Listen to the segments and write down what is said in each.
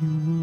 you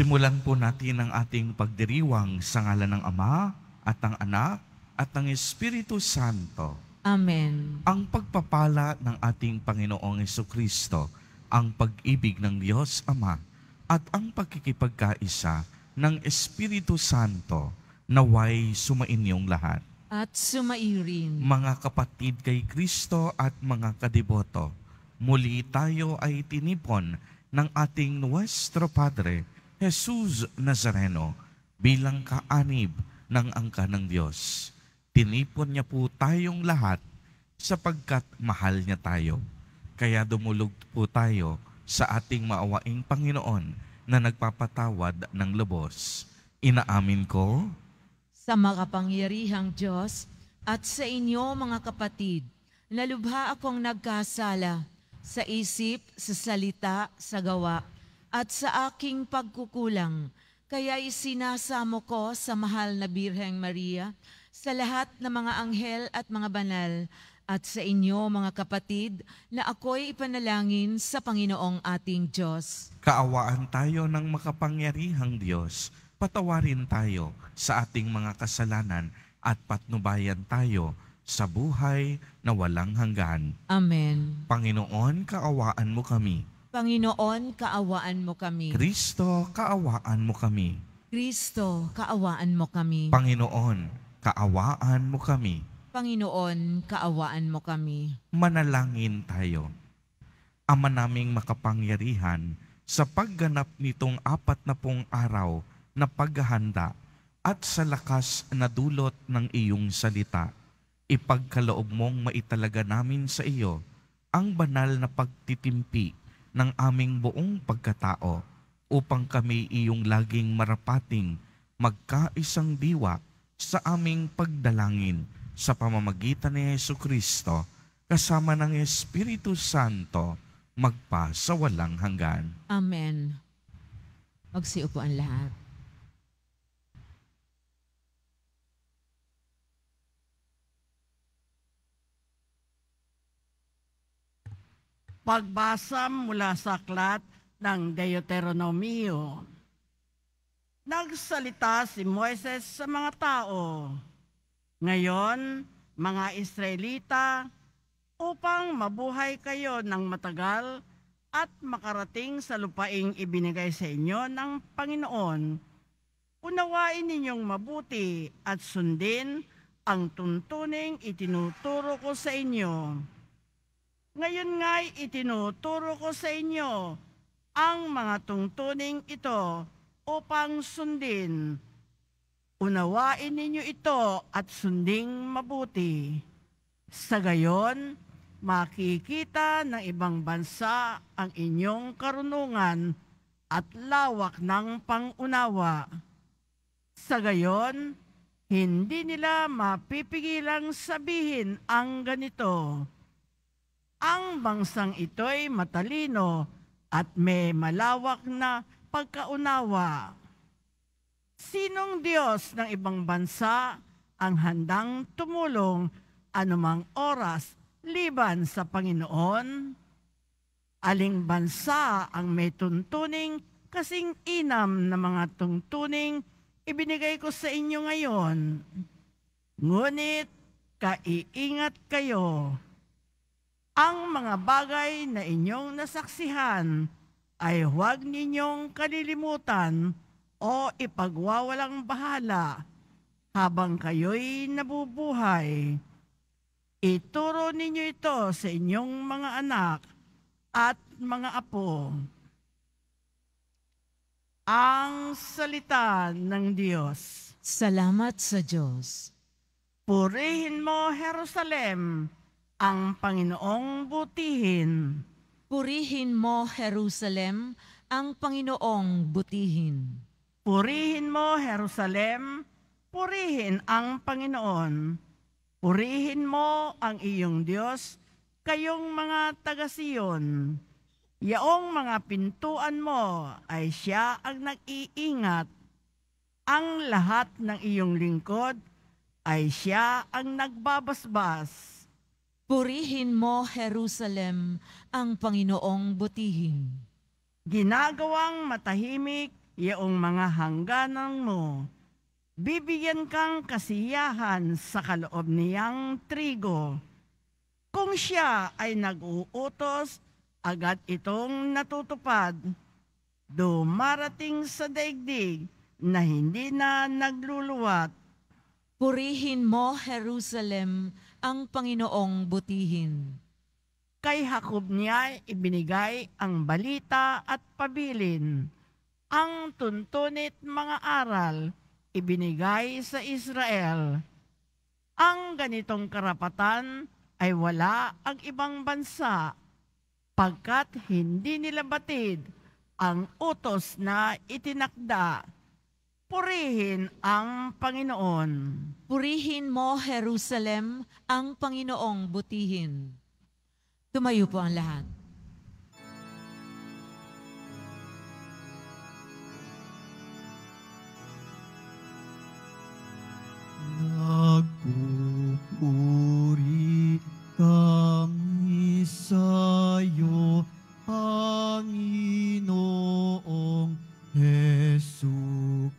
Simulan po natin ang ating pagdiriwang sa ngalan ng Ama at ng Anak at ng Espiritu Santo. Amen. Ang pagpapala ng ating Panginoong Yeso Kristo, ang pag-ibig ng Diyos Ama at ang pagkikipagkaisa ng Espiritu Santo naway sumainyong lahat. At sumairin. Mga kapatid kay Kristo at mga kadiboto, muli tayo ay tinipon ng ating Nuestro Padre, Jesus Nazareno bilang kaanib ng angka ng Diyos. Tinipon niya po tayong lahat sapagkat mahal niya tayo. Kaya dumulog po tayo sa ating maawaing Panginoon na nagpapatawad ng lubos. Inaamin ko, sa makapangyarihang Diyos at sa inyo mga kapatid, nalubha akong nagkasala sa isip, sa salita, sa gawa at sa aking pagkukulang. Kaya isinasamo ko sa mahal na Birheng Maria, sa lahat ng mga anghel at mga banal, at sa inyo mga kapatid, na ako'y ipanalangin sa Panginoong ating Diyos. Kaawaan tayo ng makapangyarihang Diyos. Patawarin tayo sa ating mga kasalanan at patnubayan tayo sa buhay na walang hanggan. Amen. Panginoon, kaawaan mo kami Panginoon, kaawaan mo kami. Kristo, kaawaan mo kami. Kristo, kaawaan mo kami. Panginoon, kaawaan mo kami. Panginoon, kaawaan mo kami. Manalangin tayo. Ama naming makapangyarihan, sa pagganap nitong apat na pong araw na paghahanda at sa lakas na dulot ng iyong salita, ipagkaloob mong maitalaga namin sa iyo ang banal na pagtitimpi ng aming buong pagkatao upang kami iyong laging marapating magkaisang diwa sa aming pagdalangin sa pamamagitan ni Yesu Kristo kasama ng Espiritu Santo magpa sa walang hanggan. Amen. Magsiupo ang lahat. Pagbasa mula sa aklat ng Deuteronomio. Nagsalita si Moises sa mga tao. Ngayon, mga Israelita, upang mabuhay kayo ng matagal at makarating sa lupaing ibinigay sa inyo ng Panginoon, unawain ninyong mabuti at sundin ang tuntuning itinuturo ko sa inyo ngayon nga'y itinuturo ko sa inyo ang mga tungtuning ito upang sundin. Unawain ninyo ito at sunding mabuti. Sa gayon, makikita ng ibang bansa ang inyong karunungan at lawak ng pangunawa. Sa gayon, hindi nila mapipigilang sabihin ang ganito. Ang bangsang ito'y matalino at may malawak na pagkaunawa. Sinong Diyos ng ibang bansa ang handang tumulong anumang oras liban sa Panginoon? Aling bansa ang may tuntuning kasing inam na mga tuntuning ibinigay ko sa inyo ngayon? Ngunit kaiingat kayo ang mga bagay na inyong nasaksihan ay huwag ninyong kalilimutan o ipagwawalang bahala habang kayo'y nabubuhay. Ituro ninyo ito sa inyong mga anak at mga apo. Ang salita ng Diyos. Salamat sa Diyos. Purihin mo, Jerusalem, ang Panginoong butihin. Purihin mo, Jerusalem, ang Panginoong butihin. Purihin mo, Jerusalem, purihin ang Panginoon. Purihin mo ang iyong Diyos, kayong mga taga-siyon. Yaong mga pintuan mo ay siya ang nag-iingat. Ang lahat ng iyong lingkod ay siya ang nagbabasbas Purihin mo, Jerusalem, ang Panginoong butihin. Ginagawang matahimik iyong mga hangganan mo. Bibigyan kang kasiyahan sa kaloob niyang trigo. Kung siya ay nag-uutos, agad itong natutupad. Dumarating sa daigdig na hindi na nagluluwat. Purihin mo, Jerusalem, Jerusalem, ang Panginoong butihin. Kay Jacob niya ibinigay ang balita at pabilin. Ang tuntunit mga aral ibinigay sa Israel. Ang ganitong karapatan ay wala ang ibang bansa pagkat hindi nila batid ang utos na itinakda Purihin ang Panginoon. Purihin mo, Jerusalem, ang Panginoong butihin. Tumayo po ang lahat. Nagpupuri kami sa'yo, Panginoong Jesucristo.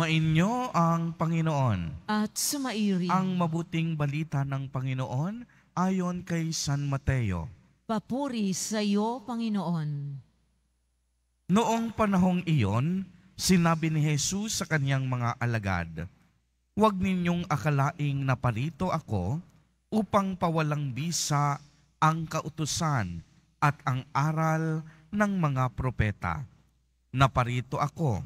Sumainyo ang Panginoon. At sumairi. Ang mabuting balita ng Panginoon ayon kay San Mateo. Papuri sa iyo, Panginoon. Noong panahong iyon, sinabi ni Jesus sa kaniyang mga alagad, Huwag ninyong akalaing naparito ako upang pawalang bisa ang kautusan at ang aral ng mga propeta. Naparito ako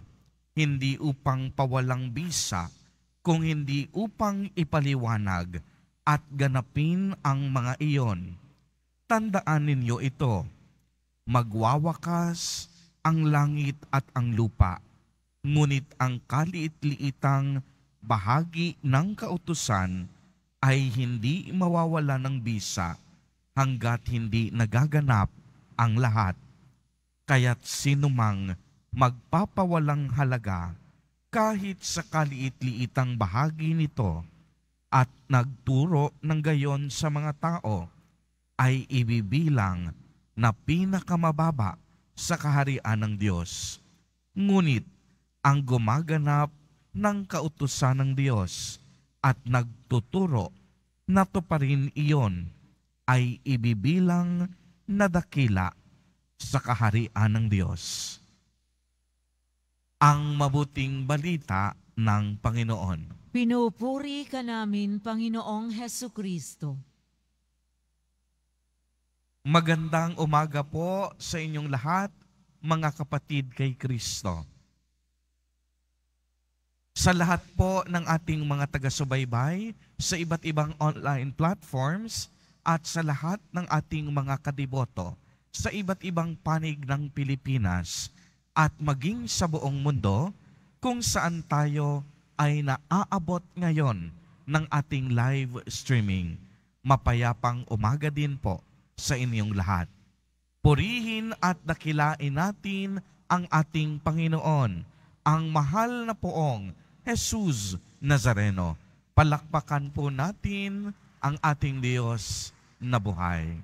hindi upang pawalang bisa, kung hindi upang ipaliwanag at ganapin ang mga iyon. Tandaan ninyo ito, magwawakas ang langit at ang lupa, ngunit ang kaliit-liitang bahagi ng kautusan ay hindi mawawala ng bisa hanggat hindi nagaganap ang lahat. Kaya't sinumang magpapawalang halaga kahit sa kaliit-liitang bahagi nito at nagturo ng gayon sa mga tao ay ibibilang na pinakamababa sa kaharian ng Diyos. Ngunit ang gumaganap ng kautusan ng Diyos at nagtuturo na to pa rin iyon ay ibibilang na dakila sa kaharian ng Diyos ang mabuting balita ng Panginoon. Pinupuri ka namin, Panginoong Heso Kristo. Magandang umaga po sa inyong lahat, mga kapatid kay Kristo. Sa lahat po ng ating mga taga-subaybay sa iba't ibang online platforms at sa lahat ng ating mga kadiboto sa iba't ibang panig ng Pilipinas – at maging sa buong mundo kung saan tayo ay naaabot ngayon ng ating live streaming. Mapayapang umaga din po sa inyong lahat. Purihin at dakilain natin ang ating Panginoon, ang mahal na poong Jesus Nazareno. Palakpakan po natin ang ating Diyos na buhay.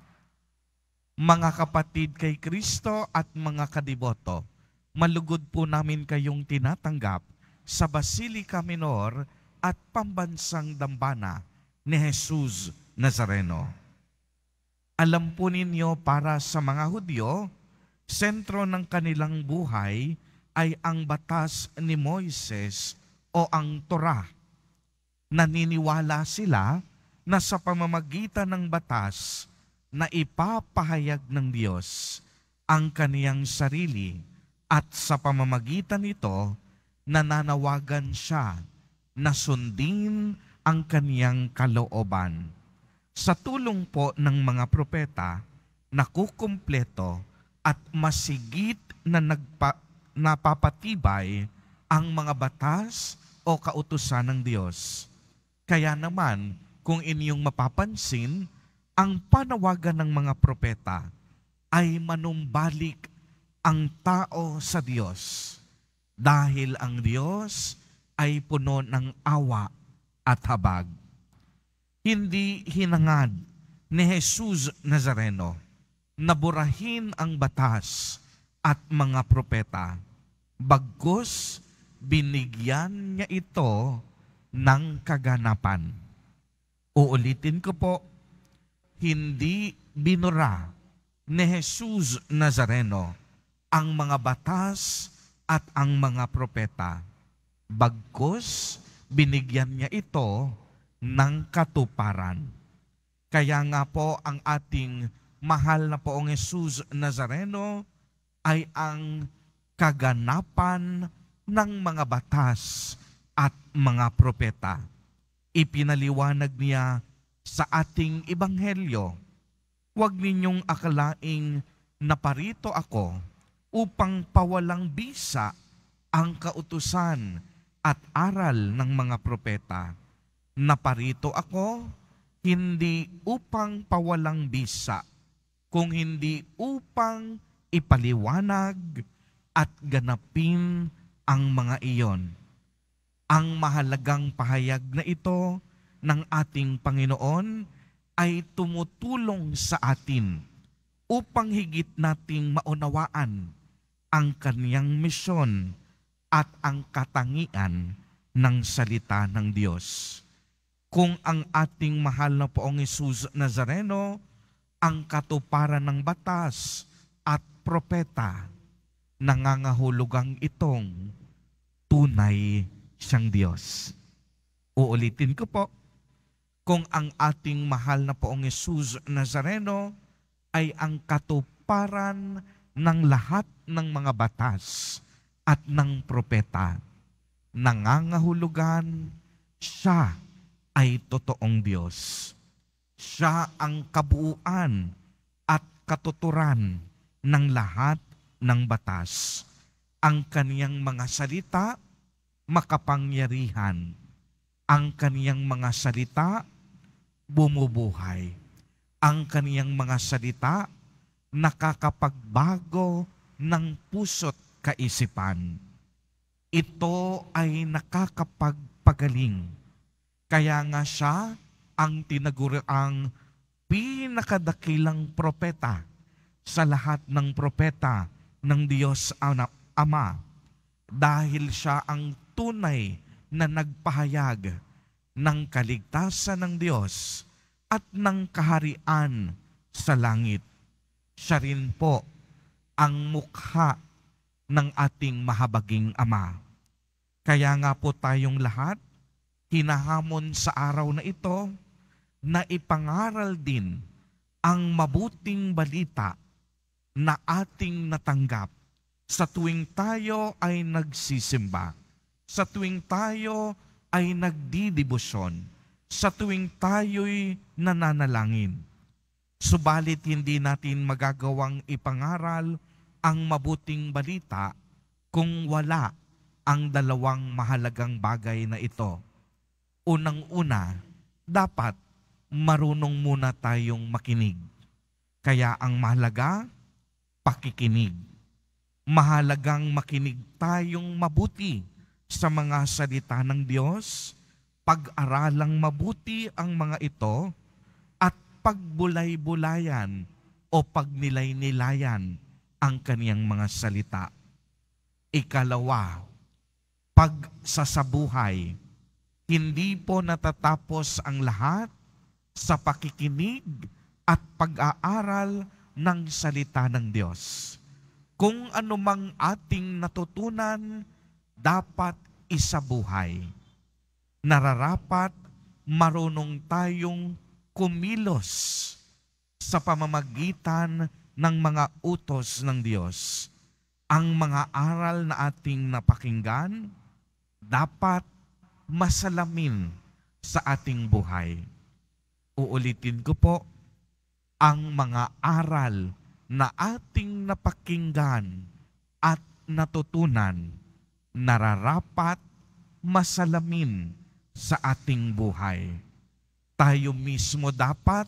Mga kapatid kay Kristo at mga kadiboto, malugod po namin kayong tinatanggap sa Basilica Minor at Pambansang Dambana ni Jesus Nazareno. Alam po ninyo para sa mga Hudyo, sentro ng kanilang buhay ay ang batas ni Moises o ang Torah. Naniniwala sila na sa pamamagitan ng batas na ipapahayag ng Diyos ang kaniyang sarili at sa pamamagitan nito, nananawagan siya na sundin ang kaniyang kalooban. Sa tulong po ng mga propeta, nakukumpleto at masigit na nagpa, napapatibay ang mga batas o kautusan ng Diyos. Kaya naman, kung inyong mapapansin, ang panawagan ng mga propeta ay manumbalik ang tao sa Diyos dahil ang Diyos ay puno ng awa at habag. Hindi hinangad ni Jesus Nazareno na burahin ang batas at mga propeta. Bagkus, binigyan niya ito ng kaganapan. Uulitin ko po, hindi binura ni Jesus Nazareno ang mga batas at ang mga propeta. Bagkus, binigyan niya ito ng katuparan. Kaya nga po ang ating mahal na poong Jesus Nazareno ay ang kaganapan ng mga batas at mga propeta. Ipinaliwanag niya sa ating ibanghelyo, huwag ninyong akalaing naparito ako upang pawalang bisa ang kautusan at aral ng mga propeta. Naparito ako, hindi upang pawalang bisa, kung hindi upang ipaliwanag at ganapin ang mga iyon. Ang mahalagang pahayag na ito ng ating Panginoon ay tumutulong sa atin upang higit nating maunawaan ang kaniyang misyon at ang katangian ng salita ng Diyos. Kung ang ating mahal na poong Isus Nazareno ang katuparan ng batas at propeta, nangangahulugang itong tunay siyang Diyos. Uulitin ko po, kung ang ating mahal na poong Isus Nazareno ay ang katuparan ng ng lahat ng mga batas at ng propeta. Nangangahulugan, siya ay totoong Diyos. Siya ang kabuuan at katuturan ng lahat ng batas. Ang kaniyang mga salita, makapangyarihan. Ang kaniyang mga salita, bumubuhay. Ang kaniyang mga salita, nakakapagbago ng puso't kaisipan. Ito ay nakakapagpagaling. Kaya nga siya ang tinaguri ang pinakadakilang propeta sa lahat ng propeta ng Diyos Ama dahil siya ang tunay na nagpahayag ng kaligtasan ng Diyos at ng kaharian sa langit siya rin po ang mukha ng ating mahabaging Ama. Kaya nga po tayong lahat, hinahamon sa araw na ito na ipangaral din ang mabuting balita na ating natanggap sa tuwing tayo ay nagsisimba, sa tuwing tayo ay nagdidibusyon, sa tuwing tayo'y nananalangin Subalit hindi natin magagawang ipangaral ang mabuting balita kung wala ang dalawang mahalagang bagay na ito. Unang-una, dapat marunong muna tayong makinig. Kaya ang mahalaga, pakikinig. Mahalagang makinig tayong mabuti sa mga salita ng Diyos, pag-aralang mabuti ang mga ito, pagbulay-bulayan o pagnilay-nilayan ang kaniyang mga salita. Ikalawa, pagsasabuhay. Hindi po natatapos ang lahat sa pakikinig at pag-aaral ng salita ng Diyos. Kung anumang ating natutunan, dapat isabuhay. Nararapat marunong tayong kumilos sa pamamagitan ng mga utos ng Diyos. Ang mga aral na ating napakinggan dapat masalamin sa ating buhay. Uulitin ko po, ang mga aral na ating napakinggan at natutunan nararapat masalamin sa ating buhay tayo mismo dapat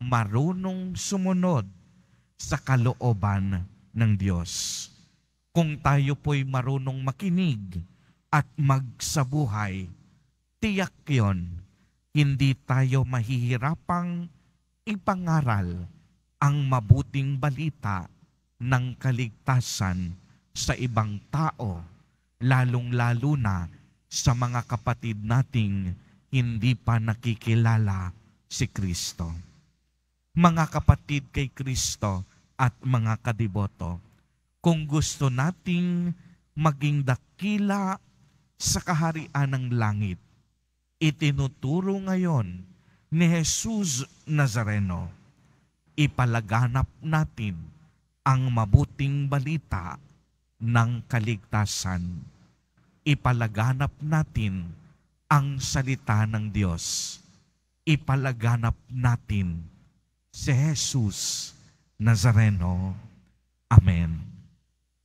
marunong sumunod sa kalooban ng Diyos. Kung tayo po'y marunong makinig at magsabuhay, tiyak yon, hindi tayo mahihirapang ipangaral ang mabuting balita ng kaligtasan sa ibang tao, lalong-lalo na sa mga kapatid nating hindi pa nakikilala si Kristo. Mga kapatid kay Kristo at mga kadiboto, kung gusto nating maging dakila sa kaharian ng langit, itinuturo ngayon ni Jesus Nazareno, ipalaganap natin ang mabuting balita ng kaligtasan. Ipalaganap natin ang salita ng Diyos. Ipalaganap natin si Jesus Nazareno. Amen.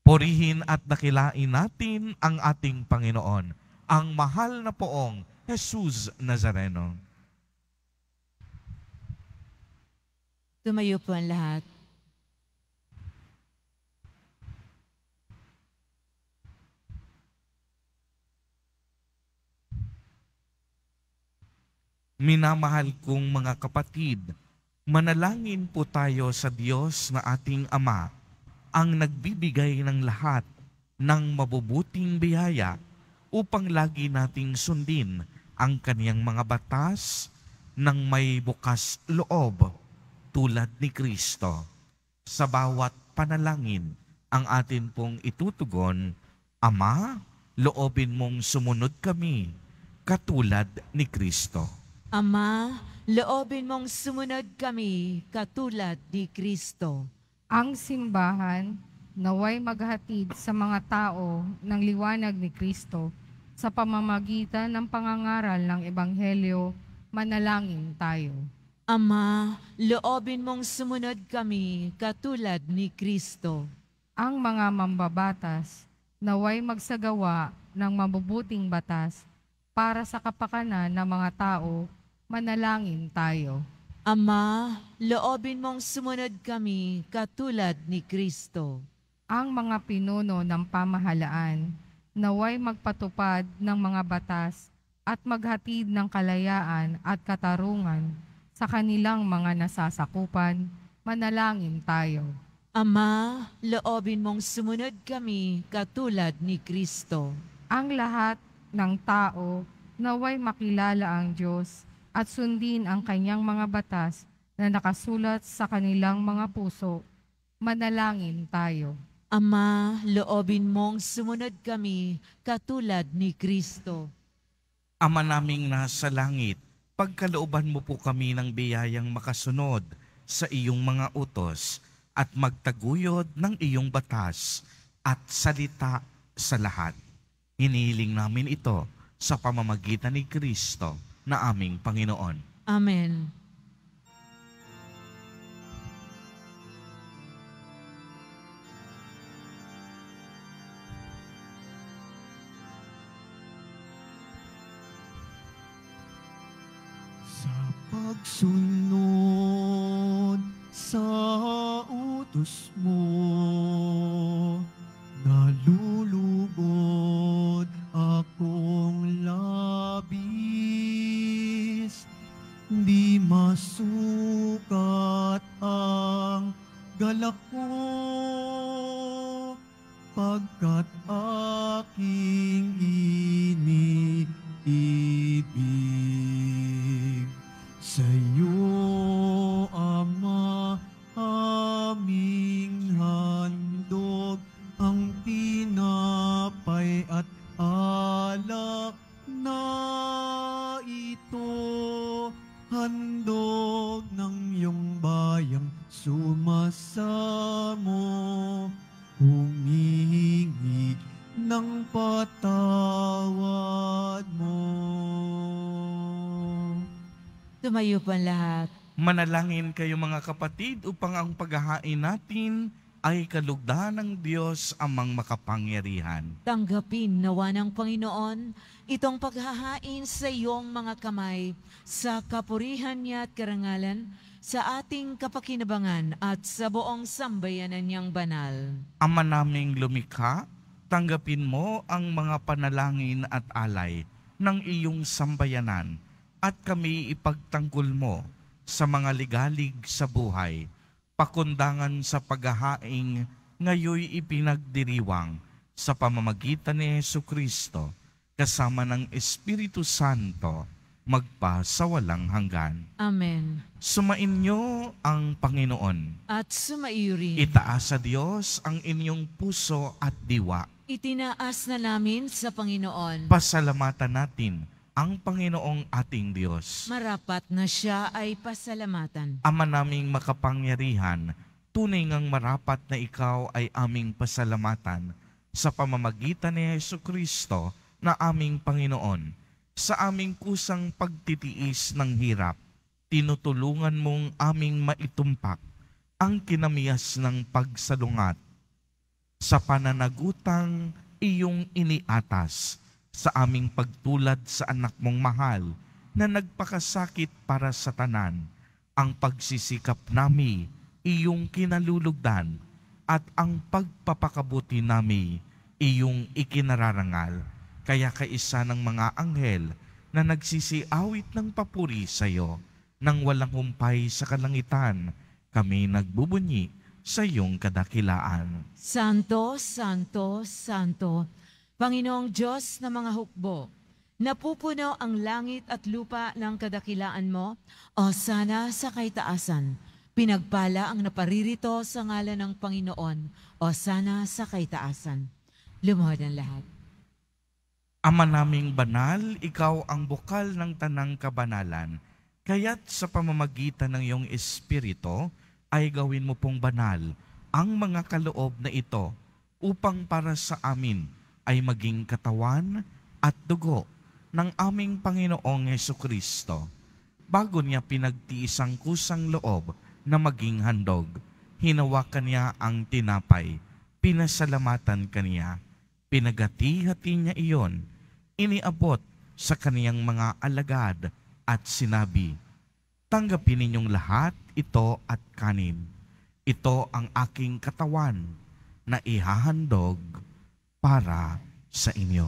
Purihin at dakilain natin ang ating Panginoon, ang mahal na poong Jesus Nazareno. Tumayo po ang lahat. Minamahal kong mga kapatid, manalangin po tayo sa Diyos na ating Ama ang nagbibigay ng lahat ng mabubuting biyaya upang lagi nating sundin ang kaniyang mga batas ng may bukas loob tulad ni Kristo. Sa bawat panalangin, ang atin pong itutugon, Ama, loobin mong sumunod kami katulad ni Kristo. Ama, loobin mong sumunod kami katulad ni Kristo. Ang simbahan naway maghatid sa mga tao ng liwanag ni Kristo sa pamamagitan ng pangangaral ng Ebanghelyo, manalangin tayo. Ama, loobin mong sumunod kami katulad ni Kristo. Ang mga mambabatas naway magsagawa ng mabubuting batas para sa kapakanan ng mga tao Manalangin tayo. Ama, loobin mong sumunod kami katulad ni Kristo. Ang mga pinuno ng pamahalaan naway magpatupad ng mga batas at maghatid ng kalayaan at katarungan sa kanilang mga nasasakupan, manalangin tayo. Ama, loobin mong sumunod kami katulad ni Kristo. Ang lahat ng tao naway makilala ang Diyos at sundin ang kanyang mga batas na nakasulat sa kanilang mga puso. Manalangin tayo. Ama, loobin mong sumunod kami katulad ni Kristo. Ama naming nasa langit, pagkalooban mo po kami ng biyayang makasunod sa iyong mga utos at magtaguyod ng iyong batas at salita sa lahat. Hinihiling namin ito sa pamamagitan ni Kristo na aming Panginoon. Amen. Sa pagsunod sa utos mo, Sumasamo, humihingi ng patawad mo. Tumayo po lahat. Manalangin kayo mga kapatid upang ang paghahain natin ay kalugdan ng Diyos amang makapangyarihan. Tanggapin nawa ng Panginoon itong paghahain sa iyong mga kamay sa kapurihan niya at karangalan sa ating kapakinabangan at sa buong sambayanan niyang banal. Ama naming lumikha, tanggapin mo ang mga panalangin at alay ng iyong sambayanan at kami ipagtanggol mo sa mga ligalig sa buhay pakundangan sa paghahaing ngayoy ipinagdiriwang sa pamamagitan ni Yesu Kristo kasama ng Espiritu Santo magpa sa walang hanggan. Amen. Sumainyo ang Panginoon. At sumairi. Itaas sa Diyos ang inyong puso at diwa. Itinaas na namin sa Panginoon. Pasalamatan natin ang Panginoong ating Diyos. Marapat na siya ay pasalamatan. Ama naming makapangyarihan, tunay ngang marapat na ikaw ay aming pasalamatan sa pamamagitan ni Yesu Kristo na aming Panginoon. Sa aming kusang pagtitiis ng hirap, tinutulungan mong aming maitumpak ang kinamias ng pagsalungat. Sa pananagutang iyong iniatas, sa aming pagtulad sa anak mong mahal na nagpakasakit para sa tanan, ang pagsisikap nami, iyong kinalulugdan, at ang pagpapakabuti nami, iyong ikinararangal. Kaya kaisa ng mga anghel na nagsisiawit ng papuri sa iyo, nang walang humpay sa kalangitan, kami nagbubunyi sa iyong kadakilaan. Santo, Santo, Santo, Panginoong Diyos na mga hukbo, napupuno ang langit at lupa ng kadakilaan mo, o sana sa kaitaasan. Pinagpala ang naparirito sa ngalan ng Panginoon, o sana sa kaitaasan. Lumuhod ang lahat. Ama naming banal, ikaw ang bukal ng tanang kabanalan, kaya't sa pamamagitan ng iyong espirito ay gawin mo pong banal ang mga kaloob na ito upang para sa amin ay maging katawan at dugo ng aming Panginoong Yeso Kristo bago niya pinagtiis ang kusang loob na maging handog. Hinawakan niya ang tinapay, pinasalamatan kaniya, pinagati niya iyon, iniabot sa kaniyang mga alagad at sinabi, Tanggapin ninyong lahat ito at kanin. Ito ang aking katawan na ihahandog para sa inyo.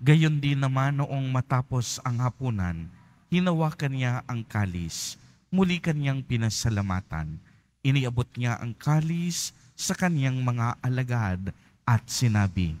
Gayon din naman noong matapos ang hapunan, hinawakan niya ang kalis, muli kanyang pinasalamatan. Iniabot niya ang kalis sa kanyang mga alagad at sinabi,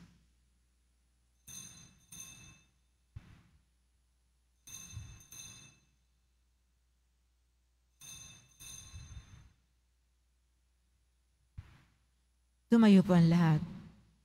Tumayo po ang lahat.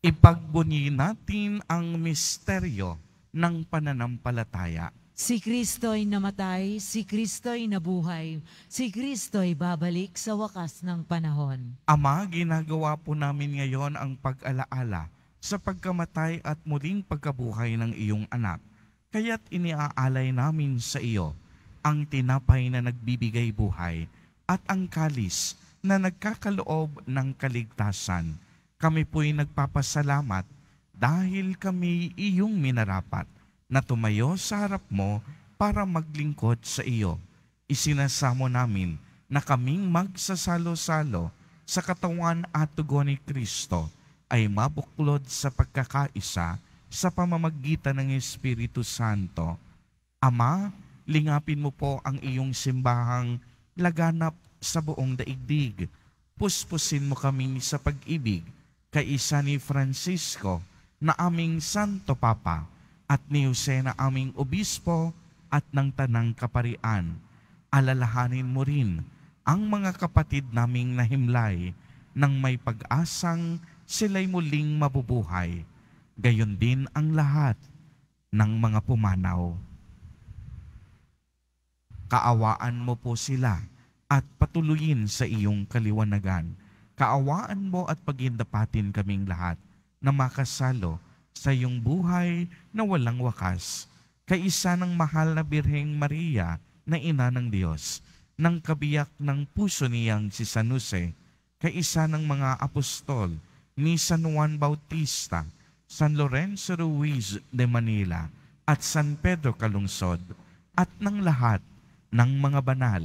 Ipagbunyi natin ang misteryo ng pananampalataya. Si Kristo'y namatay, si Kristo'y nabuhay, si Kristo'y babalik sa wakas ng panahon. Ama, ginagawa po namin ngayon ang pag-alaala sa pagkamatay at muling pagkabuhay ng iyong anak. Kaya't iniaalay namin sa iyo ang tinapay na nagbibigay buhay at ang kalis na nagkakaloob ng kaligtasan. Kami po'y nagpapasalamat dahil kami iyong minarapat na tumayo sa harap mo para maglingkod sa iyo. Isinasamo namin na kaming magsasalo-salo sa katawan at tugo ni Kristo ay mabuklod sa pagkakaisa sa pamamagitan ng Espiritu Santo. Ama, lingapin mo po ang iyong simbahang laganap sa buong daigdig. Puspusin mo kami sa pag-ibig kay isa ni Francisco na aming Santo Papa at ni Jose na aming Obispo at ng Tanang Kaparian. Alalahanin mo rin ang mga kapatid naming nahimlay nang may pag-asang sila'y muling mabubuhay. Gayon din ang lahat ng mga pumanaw. Kaawaan mo po sila at patuloyin sa iyong kaliwanagan. Kaawaan mo at pagindapatin kaming lahat na makasalo sa iyong buhay na walang wakas. Kaisa ng mahal na Birheng Maria na ina ng Diyos, ng kabiyak ng puso niyang si San Jose, kaisa ng mga apostol ni San Juan Bautista, San Lorenzo Ruiz de Manila at San Pedro Calungsod at ng lahat ng mga banal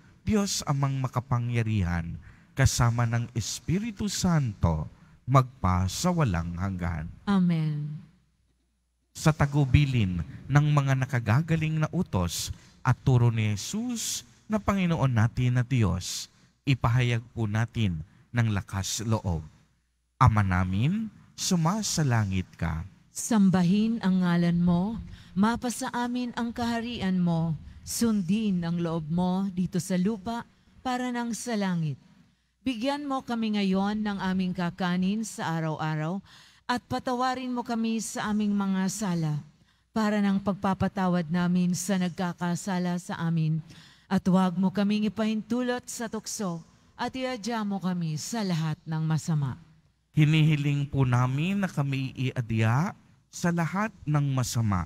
Diyos amang makapangyarihan kasama ng Espiritu Santo magpa sa walang hanggan. Amen. Sa tagubilin ng mga nakagagaling na utos at turo ni Jesus na Panginoon natin na Diyos, ipahayag po natin ng lakas loob. Ama namin, sumasalangit ka. Sambahin ang ngalan mo, mapasa amin ang kaharian mo, Sundin ang loob mo dito sa lupa para nang sa langit. Bigyan mo kami ngayon ng aming kakanin sa araw-araw at patawarin mo kami sa aming mga sala para nang pagpapatawad namin sa nagkakasala sa amin. At huwag mo kaming ipahintulot sa tukso at iadya mo kami sa lahat ng masama. Hinihiling po namin na kami iadya sa lahat ng masama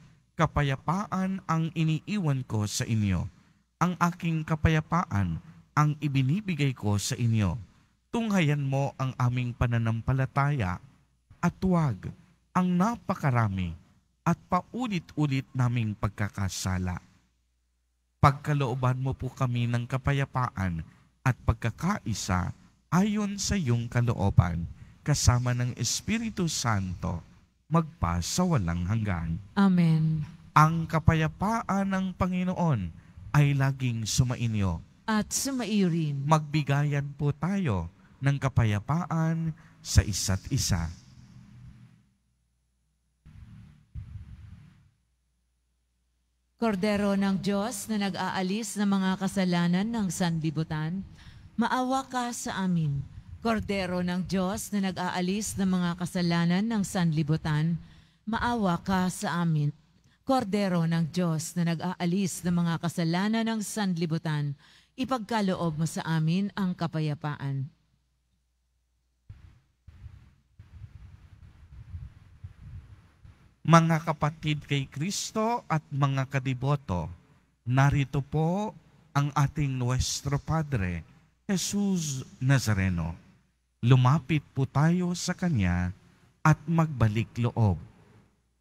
Kapayapaan ang iniiwan ko sa inyo. Ang aking kapayapaan ang ibinibigay ko sa inyo. Tunghayan mo ang aming pananampalataya at huwag ang napakarami at paulit-ulit naming pagkakasala. Pagkalooban mo po kami ng kapayapaan at pagkakaisa ayon sa iyong kalooban kasama ng Espiritu Santo magpa sa walang hanggan. Amen. Ang kapayapaan ng Panginoon ay laging sumainyo. At sumaiyo rin. Magbigayan po tayo ng kapayapaan sa isa't isa. Kordero ng Diyos na nag-aalis ng mga kasalanan ng sanlibutan, maawa ka sa amin Kordero ng Diyos na nag-aalis ng mga kasalanan ng sanlibutan, maawa ka sa amin. Kordero ng Diyos na nag-aalis ng mga kasalanan ng sanlibutan, ipagkaloob mo sa amin ang kapayapaan. Mga kapatid kay Kristo at mga kadiboto, narito po ang ating Nuestro Padre, Jesus Nazareno lumapit po tayo sa Kanya at magbalik loob.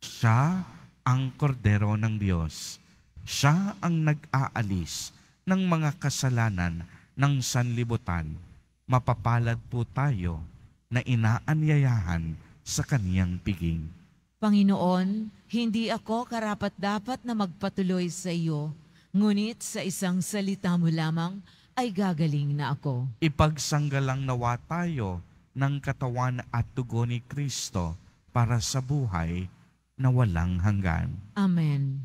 Siya ang kordero ng Diyos. Siya ang nag-aalis ng mga kasalanan ng sanlibutan. Mapapalad po tayo na inaanyayahan sa kaniyang piging. Panginoon, hindi ako karapat-dapat na magpatuloy sa iyo, ngunit sa isang salita mo lamang, ay gagaling na ako. Ipagsanggalang nawa tayo ng katawan at tugo ni Kristo para sa buhay na walang hanggan. Amen.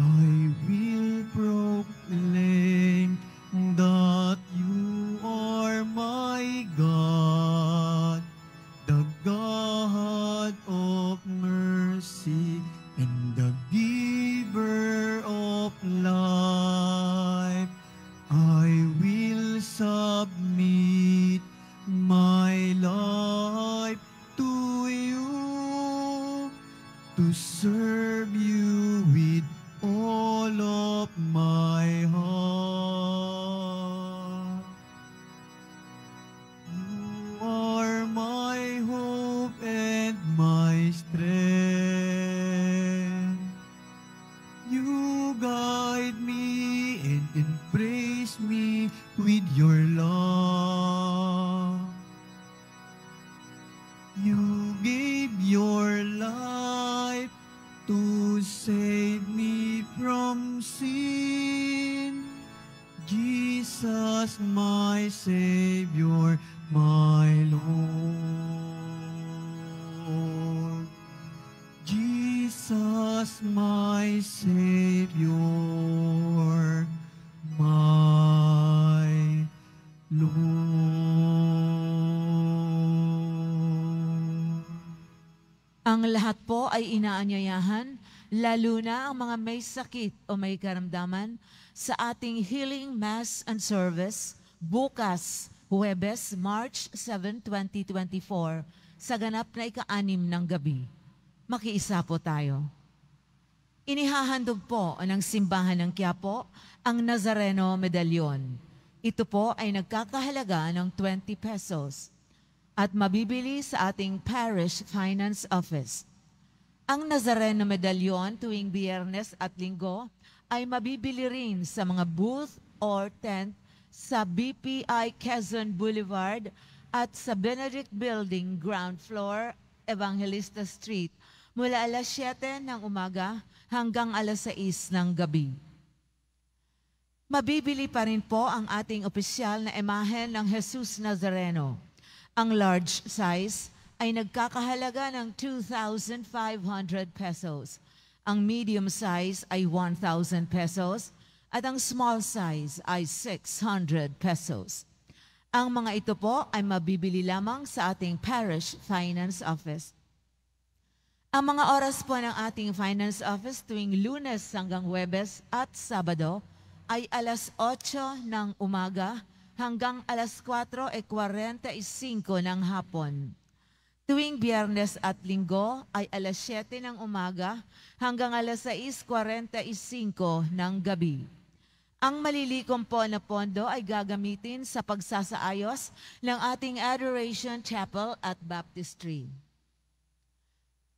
I will. my Savior, my Lord. Ang lahat po ay inaanyayahan, lalo na ang mga may sakit o may karamdaman, sa ating Healing Mass and Service bukas, Huwebes, March 7, 2024, sa ganap na ika-anim ng gabi. Makiisa po tayo. Inihahandog po ng simbahan ng Quiapo ang Nazareno Medallion. Ito po ay nagkakahalaga ng 20 pesos at mabibili sa ating Parish Finance Office. Ang Nazareno Medallion tuwing biyernes at linggo ay mabibili rin sa mga booth or tent sa BPI Quezon Boulevard at sa Benedict Building ground floor, Evangelista Street mula alas 7 ng umaga hanggang alas 6 ng gabi. Mabibili pa rin po ang ating opisyal na emahen ng Jesus Nazareno. Ang large size ay nagkakahalaga ng 2,500 pesos. Ang medium size ay 1,000 pesos at ang small size ay 600 pesos. Ang mga ito po ay mabibili lamang sa ating parish finance office. Ang mga oras po ng ating finance office tuwing lunes hanggang Webes at Sabado ay alas 8 ng umaga hanggang alas 4.45 e ng hapon. Tuwing biyernes at linggo ay alas 7 ng umaga hanggang alas 6.45 ng gabi. Ang malilikom po na pondo ay gagamitin sa pagsasaayos ng ating Adoration Chapel at Baptistry.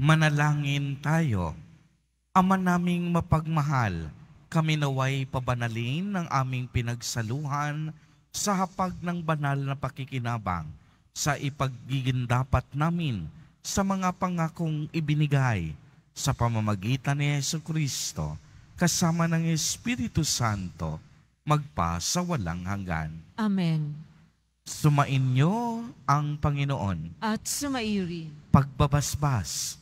Manalangin tayo. Ama naming mapagmahal, kami naway pabanalin ng aming pinagsaluhan sa hapag ng banal na pakikinabang sa ipaggigindapat namin sa mga pangakong ibinigay sa pamamagitan ni Yesu Kristo kasama ng Espiritu Santo magpa sa walang hanggan. Amen. Sumainyo ang Panginoon. At sumairi. Pagbabasbas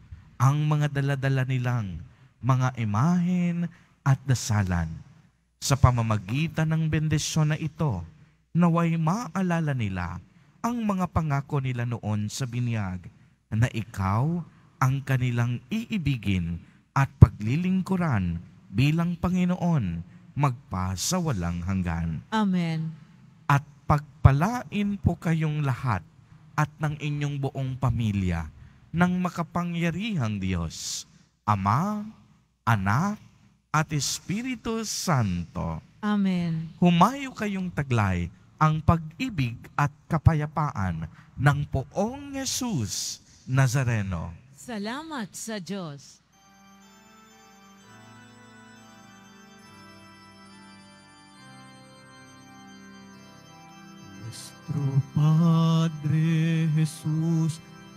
ang mga daladala nilang mga imahen at dasalan. Sa pamamagitan ng bendisyon na ito, naway maalala nila ang mga pangako nila noon sa binyag na ikaw ang kanilang iibigin at paglilingkuran bilang Panginoon magpa sa walang hanggan. Amen. At pagpalain po kayong lahat at ng inyong buong pamilya ng makapangyarihang Diyos, Ama, Anak, at Espiritu Santo. Amen. Humayo kayong taglay ang pag-ibig at kapayapaan ng poong Yesus Nazareno. Salamat sa Diyos. Nuestro Padre Jesús,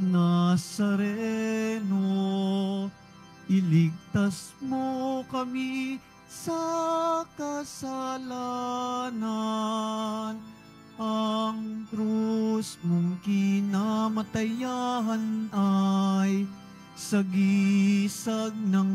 Nazareno, iligtas mo kami sa kasalanan. Ang krus mong kinamatayahan ay sagisag ng